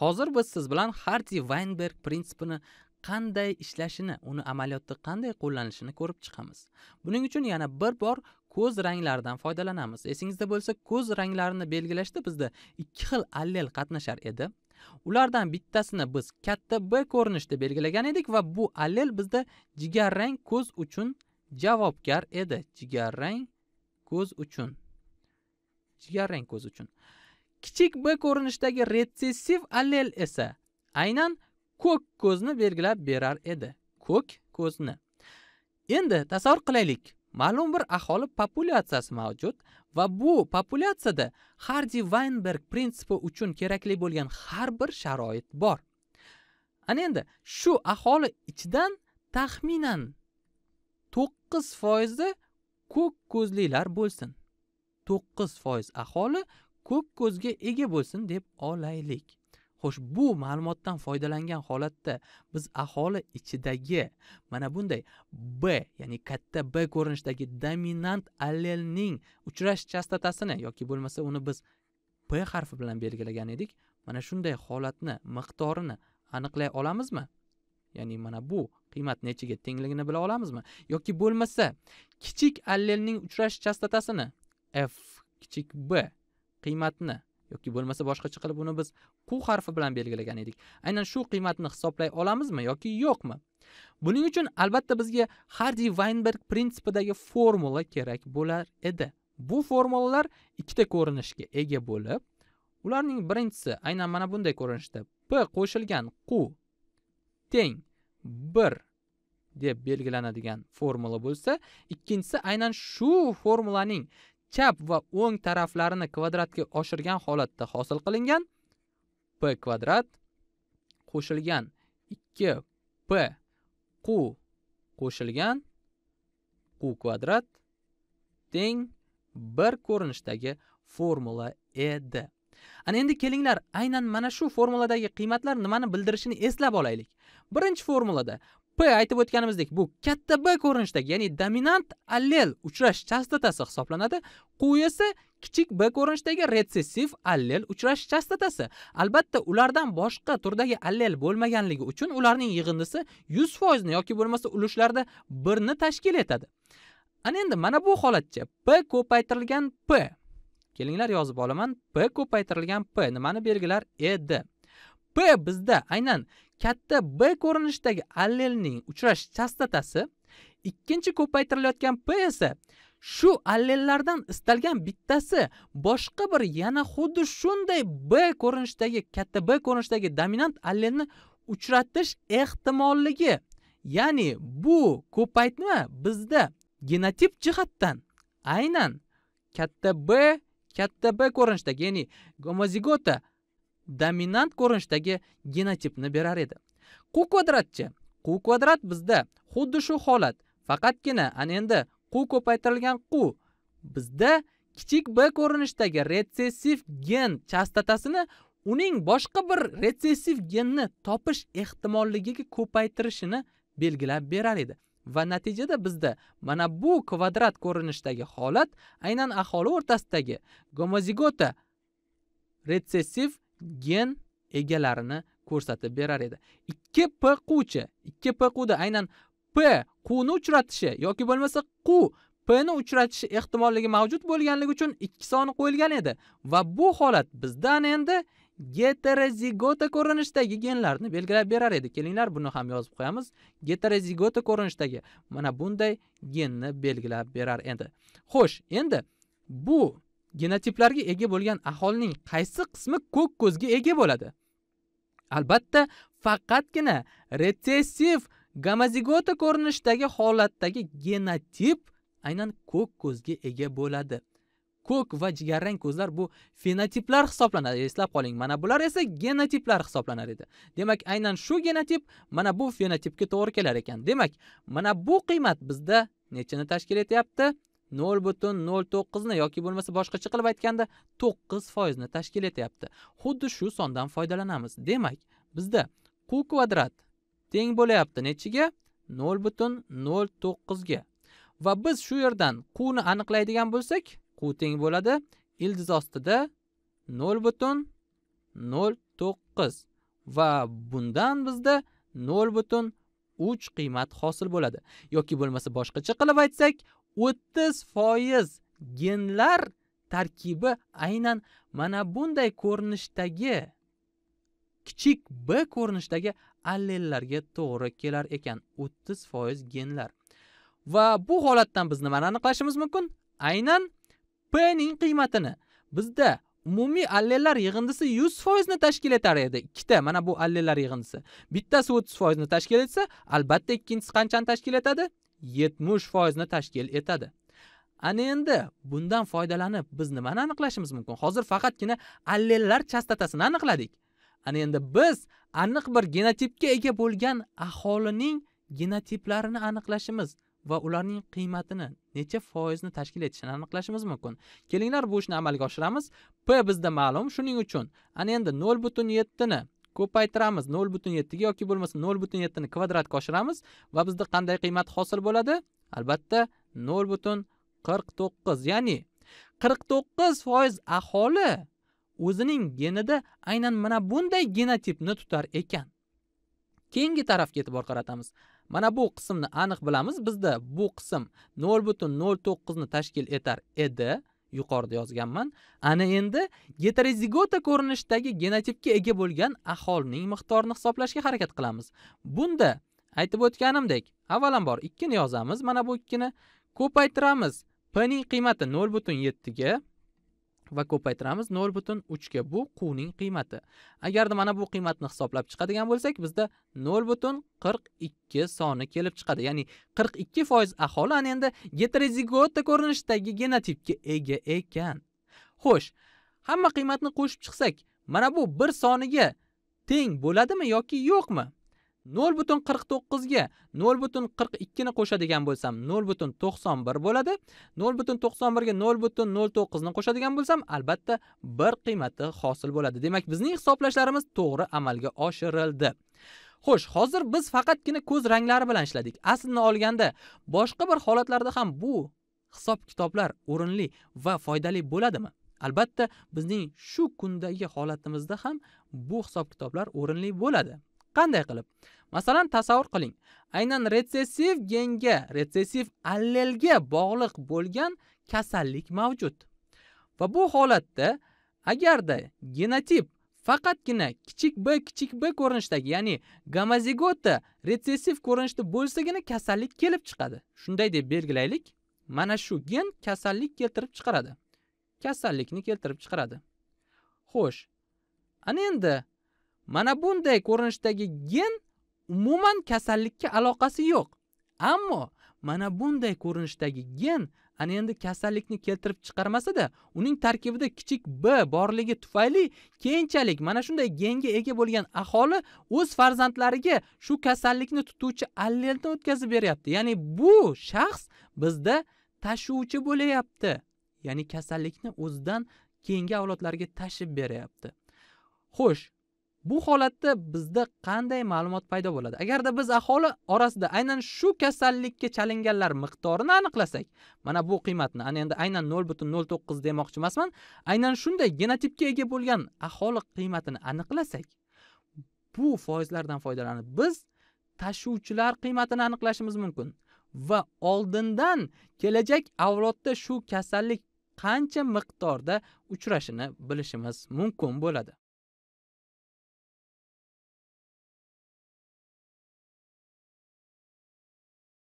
hozir biz siz bilan harti vaynberg prinsipini qanday ishlashini uni amaliyotda qanday qo'llanishini ko'rib chiqamiz buning uchun yana bir bor ko'z ranglaridan foydalanamiz esingizda bo'lsa ko'z ranglarini belgilashda bizda ikki xil allel qatnashar edi ulardan bittasini biz katta b ko'rinishda belgilagan edik va bu allel bizda jigarrang ko'z uchun javobgar edi jigarrang ko'z uchun jigarrang ko'z uchun kichik b ko'rinishdagi retsessiv allel esa aynan ko'k ko'zni belgilab berar edi ko'k ko'zni endi tasavvur qilaylik ma'lum bir aholi populyatsiyasi mavjud va bu populyatsiyada hardi vaynberg prinsipi uchun kerakli bo'lgan har bir sharoit bor ana endi shu aholi ichidan taxminan to'qqiz foizi ko'k ko'zlilar bo'lsin to'qqiz foiz aholi ko'k ko'zga ega bo'lsin deb olaylik xo'sh bu ma'lumotdan foydalangan holatda biz aholi ichidagi mana bunday b ya'ni katta b ko'rinishdagi dominant allelning uchrash chastotasini yoki bo'lmasa uni biz p harfi bilan belgilagan edik mana shunday holatni miqdorini aniqlay olamizmi ya'ni mana bu qiymat nechiga tengligini bila olamizmi yoki bo'lmasa kichik allelning uchrash chastotasini f kichik b qiymatni yoki bo'lmasa boshqacha qilib uni biz q harfi bilan belgilagan edik aynan shu qiymatni hisoblay olamizmi yoki yo'qmi buning uchun albatta bizga hardi vaynberg prinsipidagi formula kerak bo'lar edi bu formulalar ikkita ko'rinishga ega bo'lib ularning birinchisi aynan mana bunday ko'rinishda p qo'shilgan q teng 1 deb belgilanadigan formula bo'lsa ikkinchisi aynan shu formulaning chap va o'ng taraflarini kvadratga oshirgan holatda hosil qilingan p kvadrat qo'shilgan 2 p q qo'shilgan q kvadrat teng bir ko'rinishdagi formula edi ana endi kelinglar aynan mana shu formuladagi qiymatlar nimani bildirishini eslab olaylik birinchi formulada p aytib o'tganimizdek bu katta b ko'rinishdagi ya'ni dominant allel uchrash chastotasi hisoblanadi q esa kichik b ko'rinishdagi retsessiv allel uchrash chastotasi albatta ulardan boshqa turdagi allel bo'lmaganligi uchun ularning yig'indisi 100 foizni yoki bo'lmasa ulushlarda 1 ni tashkil etadi ana endi mana bu holatcha p ko'paytirilgan p kelinglar yozib olaman p ko'paytirilgan p nimani belgilar edi p bizda aynan katta b ko'rinishidagi allelning uchrash chastotasi ikkinchi ko'paytirilayotgan p esa shu allellardan istalgan bittasi boshqa bir yana xuddi shunday b ko'rinishdagi katta b ko'rinishdagi dominant allelni uchratish ehtimolligi ya'ni bu ko'paytma bizda genotip jihatdan aynan katta b katta b ko'rinishdagi ya'ni gomozigota dominant ko'rinishdagi genotipni berar edi q kvadratchi q kvadrat bizda xuddi shu holat faqatgina ana endi q ko'paytirilgan q bizda kichik b ko'rinishdagi retsessiv gen chastotasini uning boshqa bir retsessiv genni topish ehtimolligiga ko'paytirishini belgilab berar edi va natijada bizda mana bu kvadrat ko'rinishdagi holat aynan aholi o'rtasidagi gomozigota retsessiv gen egalarini ko'rsatib berar edi ikki p quvchi, ikki p quvda aynan p quvni uchratishi yoki bo'lmasa qu ni uchratishi ehtimolligi mavjud bo'lganligi uchun ikki soni qo'yilgan edi va bu holat bizdan endi geterozigota ko'rinishidagi genlarni belgilab berar edi kelinglar buni ham yozib qo'yamiz geterozigota ko'rinishdagi mana bunday genni belgilab berar edi xo'sh endi bu genotiplarga ega bo'lgan aholining qaysi qismi ko'k ko'zga ega bo'ladi albatta faqatgina retsessiv gamazigota ko'rinishidagi holatdagi genotip aynan ko'k ko'zga ega bo'ladi ko'k va jigarrang ko'zlar bu fenotiplar hisoblanadi eslab qoling mana bular esa genotiplar hisoblanar edi demak aynan shu genotip mana bu fenotipga to'g'ri kelar ekan demak mana bu qiymat bizda nechani tashkil etyapti nol butun nol to'qqizni yoki bo'lmasa boshqacha qilib aytganda to'qqiz foizni tashkil etyapti xuddi shu sondan foydalanamiz demak bizda q kvadrat teng bo'lyapti nechiga nol butun nol to'qqizga va biz shu yerdan quni aniqlaydigan bo'lsak q teng bo'ladi ildiz ostida nol butun nol to'qqiz va bundan bizda nol butun uch qiymat hosil bo'ladi yoki bo'lmasa boshqacha qilib aytsak o'ttiz foiz genlar tarkibi aynan mana bunday ko'rinishdagi kichik b ko'rinishdagi allellarga to'g'ri kelar ekan o'ttiz foiz genlar va bu holatdan biz nimani aniqlashimiz mumkin aynan p ning qiymatini bizda umumiy allellar yig'indisi 100% ni tashkil etar edi. Ikkita mana bu allellar yig'indisi. Bittasi 30% ni tashkil etsa, albatta ikkinchisi qanchani tashkil etadi? 70% ni tashkil etadi. Ana endi bundan foydalanib biz nimani aniqlashimiz mumkin? Hozir faqatgina allellar chastotasini aniqladik. Ana endi biz aniq bir genotipga ega bo'lgan aholining genotiplarini aniqlashimiz va ularning qiymatini necha foizni tashkil etishini aniqlashimiz mumkin kelinglar bu ishni amalga oshiramiz p bizda ma'lum shuning uchun ana endi nol butun yettini ko'paytiramiz nol butun yettiga yoki bo'lmasa nol butun yettini kvadratga oshiramiz va bizda qanday qiymat hosil bo'ladi albatta nol butun qirq to'qqiz ya'ni qirq to'qqiz foiz aholi o'zining genida aynan mana bunday genotipni tutar ekan keyingi tarafga e'tibor qaratamiz mana bu qismni aniq bilamiz bizda bu qism nol butun nol to'qqizni tashkil etar edi yuqorida yozganman ana endi heterozigota ko'rinishdagi genotipga ega bo'lgan aholining miqdorini hisoblashga harakat qilamiz bunda aytib o'tganimdek avvalambor ikkini yozamiz mana bu ikkini ko'paytiramiz p ning qiymati nol butun yettiga va ko'paytiramiz nol butun uchga bu quvning qiymati agarda mana bu qiymatni hisoblab chiqadigan bo'lsak bizda nol butun qirq ikki soni kelib chiqadi ya'ni qirq ikki foiz aholi ana endi geterozigota ko'rinishdagi genotipga ega ekan xo'sh hamma qiymatni qo'shib chiqsak mana bu bir soniga teng bo'ladimi yoki yo'qmi 0.49 butun ga 0.42 butun ni qo'shadigan bo'lsam 0.91 butun bo'ladi 0.91 butun ga 0.09 butun ni qo'shadigan bo'lsam albatta bir qiymati hosil bo'ladi demak bizning hisoblashlarimiz to'g'ri amalga oshirildi Xo'sh, hozir biz faqatgina ko'z ranglari bilan ishladik. Aslini olganda boshqa bir holatlarda ham bu hisob-kitoblar o'rinli va foydali bo'ladimi? Albatta, bizning shu kundagi holatimizda ham bu hisob-kitoblar o'rinli bo'ladi. Qanday qilib? Masalan, tasavvur qiling. Aynan retsessiv genga, retsessiv allelga bog'liq bo'lgan kasallik mavjud. Va bu holatda agarda genotip faqatgina kichik b kichik b ko'rinishdagi ya'ni gamozigota retsessiv ko'rinishda bo'lsagina kasallik kelib chiqadi shunday deb belgilaylik mana shu gen kasallik keltirib chiqaradi kasallikni keltirib chiqaradi xo'sh ana endi Mana bunday ko'rinishdagi gen umuman kasallikka aloqasi yo'q. Ammo mana bunday ko'rinishdagi gen ana endi kasallikni keltirib chiqarmasa-da, uning tarkibida kichik B borligi tufayli keyinchalik mana shunday genga ega bo'lgan aholi o'z farzandlariga shu kasallikni tutuvchi allelni o'tkazib beryapti. Ya'ni bu shaxs bizda tashuvchi bo'layapti. Ya'ni kasallikni o'zidan keyingi avlodlarga tashib beryapti. Xo'sh, bu holatda bizda qanday ma'lumot paydo bo'ladi agarda biz aholi orasida aynan shu kasallikka chalinganlar miqdorini aniqlasak mana bu qiymatni ana endi aynan nol butun nol to'qqiz demoqchi emasman aynan shunday genotipga ega bo'lgan aholi qiymatini aniqlasak bu foizlardan foydalanib biz tashuvchilar qiymatini aniqlashimiz mumkin va oldindan kelajak avlodda shu kasallik qancha miqdorda uchrashini bilishimiz mumkin bo'ladi